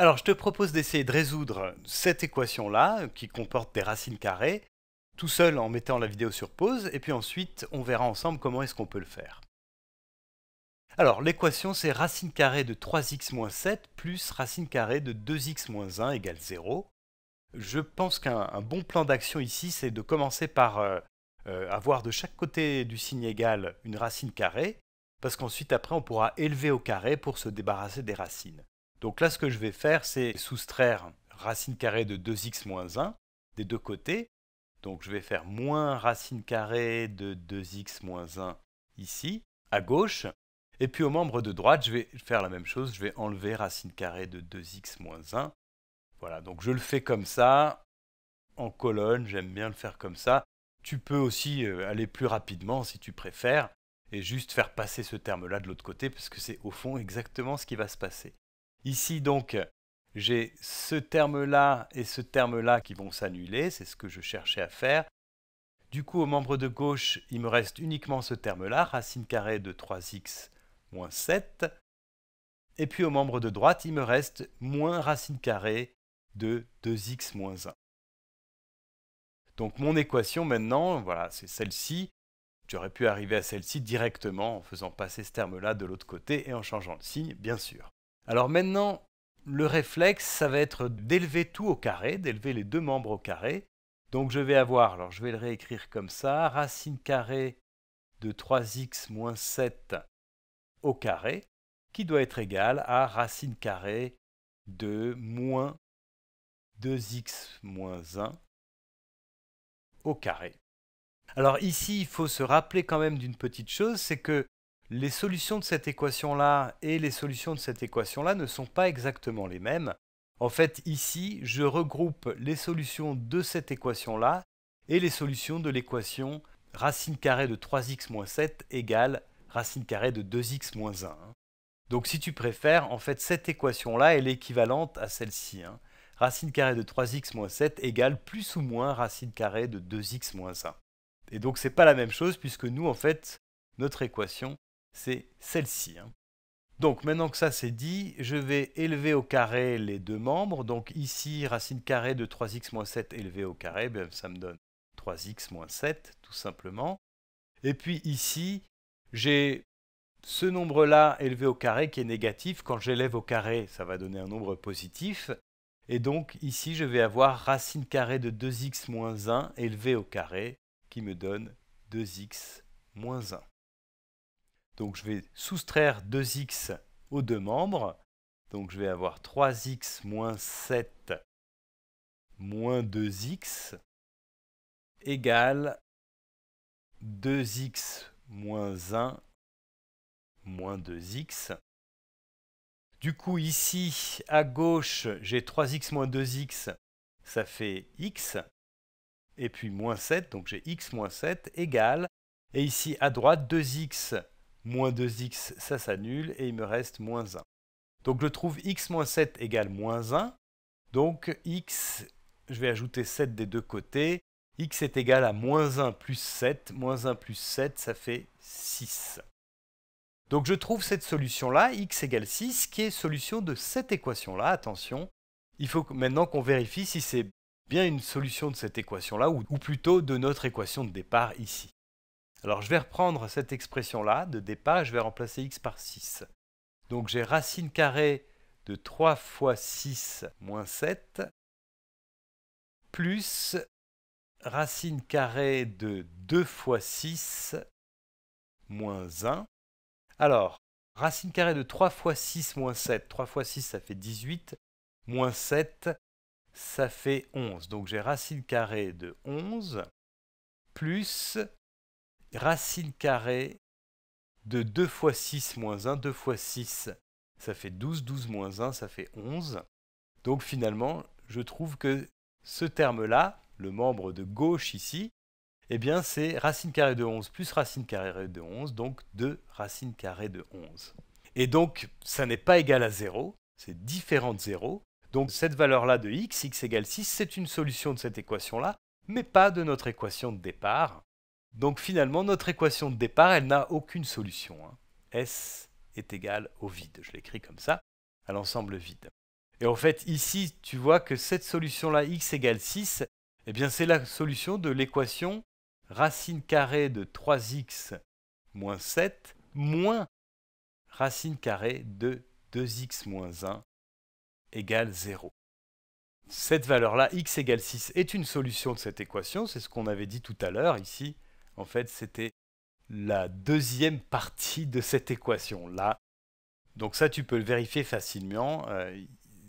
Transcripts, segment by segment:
Alors je te propose d'essayer de résoudre cette équation-là, qui comporte des racines carrées, tout seul en mettant la vidéo sur pause, et puis ensuite on verra ensemble comment est-ce qu'on peut le faire. Alors l'équation c'est racine carrée de 3x moins 7 plus racine carrée de 2x moins 1 égale 0. Je pense qu'un bon plan d'action ici c'est de commencer par euh, euh, avoir de chaque côté du signe égal une racine carrée, parce qu'ensuite après on pourra élever au carré pour se débarrasser des racines. Donc là, ce que je vais faire, c'est soustraire racine carrée de 2x moins 1 des deux côtés. Donc je vais faire moins racine carrée de 2x moins 1 ici, à gauche. Et puis au membre de droite, je vais faire la même chose, je vais enlever racine carrée de 2x moins 1. Voilà, donc je le fais comme ça, en colonne, j'aime bien le faire comme ça. Tu peux aussi euh, aller plus rapidement si tu préfères, et juste faire passer ce terme-là de l'autre côté, parce que c'est au fond exactement ce qui va se passer. Ici donc, j'ai ce terme-là et ce terme-là qui vont s'annuler, c'est ce que je cherchais à faire. Du coup, au membre de gauche, il me reste uniquement ce terme-là, racine carrée de 3x moins 7. Et puis au membre de droite, il me reste moins racine carrée de 2x moins 1. Donc mon équation maintenant, voilà, c'est celle-ci. J'aurais pu arriver à celle-ci directement en faisant passer ce terme-là de l'autre côté et en changeant le signe, bien sûr. Alors maintenant, le réflexe, ça va être d'élever tout au carré, d'élever les deux membres au carré. Donc je vais avoir, alors je vais le réécrire comme ça, racine carrée de 3x moins 7 au carré, qui doit être égal à racine carrée de moins 2x moins 1 au carré. Alors ici, il faut se rappeler quand même d'une petite chose, c'est que les solutions de cette équation-là et les solutions de cette équation-là ne sont pas exactement les mêmes. En fait, ici, je regroupe les solutions de cette équation-là et les solutions de l'équation racine carrée de 3x moins 7 égale racine carrée de 2x moins 1. Donc si tu préfères, en fait, cette équation-là est équivalente à celle-ci. Hein. Racine carrée de 3x moins 7 égale plus ou moins racine carrée de 2x moins 1. Et donc n'est pas la même chose puisque nous, en fait, notre équation, c'est celle-ci. Hein. Donc maintenant que ça c'est dit, je vais élever au carré les deux membres. Donc ici, racine carrée de 3x moins 7 élevé au carré, ben, ça me donne 3x moins 7, tout simplement. Et puis ici, j'ai ce nombre-là élevé au carré qui est négatif. Quand j'élève au carré, ça va donner un nombre positif. Et donc ici, je vais avoir racine carrée de 2x moins 1 élevé au carré qui me donne 2x moins 1. Donc je vais soustraire 2x aux deux membres. Donc je vais avoir 3x moins 7 moins 2x égale 2x moins 1 moins 2x. Du coup ici à gauche j'ai 3x moins 2x ça fait x et puis moins 7 donc j'ai x moins 7 égale et ici à droite 2x Moins 2x, ça s'annule, et il me reste moins 1. Donc je trouve x moins 7 égale moins 1. Donc x, je vais ajouter 7 des deux côtés. x est égal à moins 1 plus 7. Moins 1 plus 7, ça fait 6. Donc je trouve cette solution-là, x égale 6, qui est solution de cette équation-là. Attention, il faut maintenant qu'on vérifie si c'est bien une solution de cette équation-là, ou, plutôt de notre équation de départ ici. Alors je vais reprendre cette expression-là de départ, je vais remplacer x par 6. Donc j'ai racine carrée de 3 fois 6 moins 7 plus racine carrée de 2 fois 6 moins 1. Alors, racine carrée de 3 fois 6 moins 7. 3 fois 6, ça fait 18. Moins 7, ça fait 11. Donc j'ai racine carrée de 11 plus racine carrée de 2 fois 6 moins 1, 2 fois 6, ça fait 12, 12 moins 1, ça fait 11. Donc finalement, je trouve que ce terme-là, le membre de gauche ici, eh c'est racine carrée de 11 plus racine carrée de 11, donc 2 racine carrée de 11. Et donc, ça n'est pas égal à 0, c'est différent de 0. Donc cette valeur-là de x, x égale 6, c'est une solution de cette équation-là, mais pas de notre équation de départ. Donc finalement, notre équation de départ, elle n'a aucune solution. Hein. S est égal au vide. Je l'écris comme ça, à l'ensemble vide. Et en fait, ici, tu vois que cette solution-là, x égale 6, eh bien c'est la solution de l'équation racine carrée de 3x moins 7 moins racine carrée de 2x moins 1 égale 0. Cette valeur-là, x égale 6, est une solution de cette équation, c'est ce qu'on avait dit tout à l'heure ici, en fait, c'était la deuxième partie de cette équation-là. Donc ça, tu peux le vérifier facilement.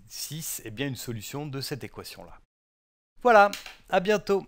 6 euh, est bien une solution de cette équation-là. Voilà, à bientôt